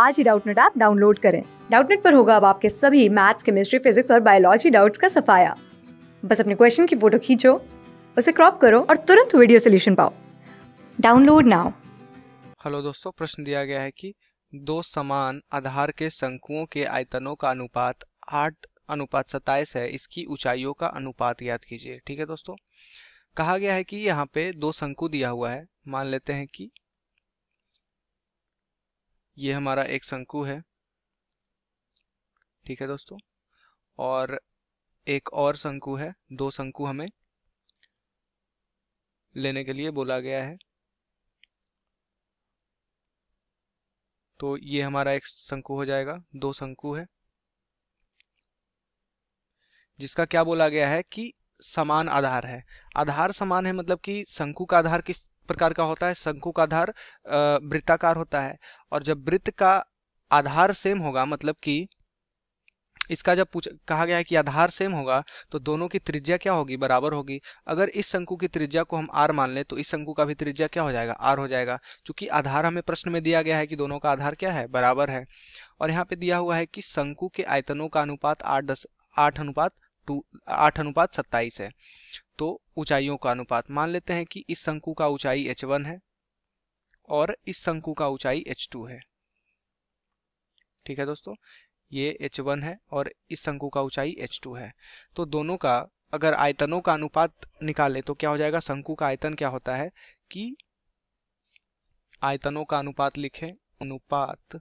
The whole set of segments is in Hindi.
आज ही डाउटनेट ऐप डाउनलोड करें डाउटनेट पर होगा अब आपके सभी मैथ्स केमिस्ट्री फिजिक्स और बायोलॉजी डाउट्स का सफाया बस अपने क्वेश्चन की फोटो खींचो उसे क्रॉप करो और तुरंत वीडियो सोल्यूशन पाओ डाउनलोड नाउ हेलो दोस्तों प्रश्न दिया गया है कि दो समान आधार के शंकुओं के आयतनों का अनुपात आठ अनुपात सत्ताईस है इसकी ऊंचाइयों का अनुपात याद कीजिए ठीक है दोस्तों कहा गया है कि यहाँ पे दो शंकु दिया हुआ है मान लेते हैं कि ये हमारा एक शंकु है ठीक है दोस्तों और एक और शंकु है दो शंकु हमें लेने के लिए बोला गया है तो ये हमारा एक शंकु हो जाएगा दो शंकु है जिसका क्या बोला गया है कि समान आधार है आधार समान है मतलब कि शंकु का आधार किस प्रकार का होता है शंकु का आधार वृत्ताकार होता है और जब वृत्त का आधार सेम होगा मतलब कि इसका जब पूछ कहा गया है कि आधार सेम होगा तो दोनों की त्रिज्या क्या होगी बराबर होगी अगर इस शंकु की त्रिज्या को हम आर मान लें तो इस शंकु का भी त्रिज्या क्या हो जाएगा आर हो जाएगा क्योंकि आधार हमें प्रश्न में दिया गया है कि दोनों का आधार क्या है बराबर है और यहाँ पे दिया हुआ है कि शंकु के आयतनों का अनुपात आठ दस आठ अनुपात टू आठ अनुपात सत्ताईस है तो ऊंचाइयों का अनुपात मान लेते हैं कि इस शंकु का ऊंचाई h1 है और इस शंकु का ऊंचाई h2 है ठीक है दोस्तों ये h1 है और इस शंकु का ऊंचाई h2 है तो दोनों का अगर आयतनों का अनुपात निकाले तो क्या हो जाएगा शंकु का आयतन क्या होता है कि आयतनों का अनुपात लिखें अनुपात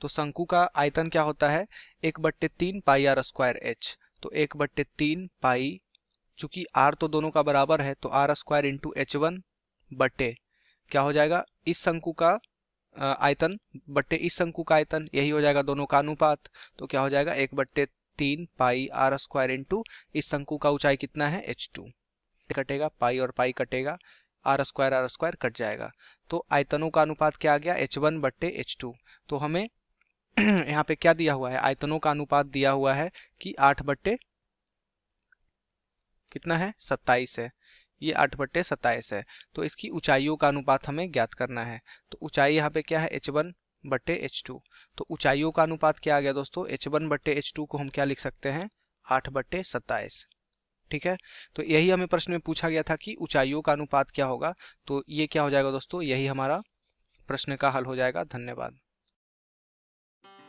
तो शंकु का आयतन क्या होता है एक बट्टे तीन पाई आर स्क्वायर एच तो एक बट्टे तीन पाई चूंकि आर तो दोनों का बराबर है तो R square into H one बट्टे क्या हो जाएगा इस शंकु का आयतन बट्टे इस शंकु का आयतन यही हो जाएगा दोनों का अनुपात तो क्या हो जाएगा एक बट्टे तीन पाई आर स्क्वायर इंटू इस शंकु का ऊंचाई कितना है एच टू कटेगा पाई और पाई कटेगा R square R square cut जाएगा तो आयतनों का अनुपात क्या आ गया एच वन बट्टे एच टू तो हमें यहाँ पे क्या दिया हुआ है आयतनों का अनुपात दिया हुआ है कि आठ बट्टे कितना है सत्ताईस है ये आठ बट्टे सत्ताईस है तो इसकी ऊंचाइयों का अनुपात हमें ज्ञात करना है तो ऊंचाई यहाँ पे क्या है एच वन बट्टे एच टू तो ऊंचाइयों का अनुपात क्या आ गया दोस्तों एच वन बट्टे एच टू को हम क्या लिख सकते हैं आठ बट्टे सत्ताईस ठीक है तो यही हमें प्रश्न में पूछा गया था कि ऊंचाइयों का अनुपात क्या होगा तो ये क्या हो जाएगा दोस्तों यही हमारा प्रश्न का हल हो जाएगा धन्यवाद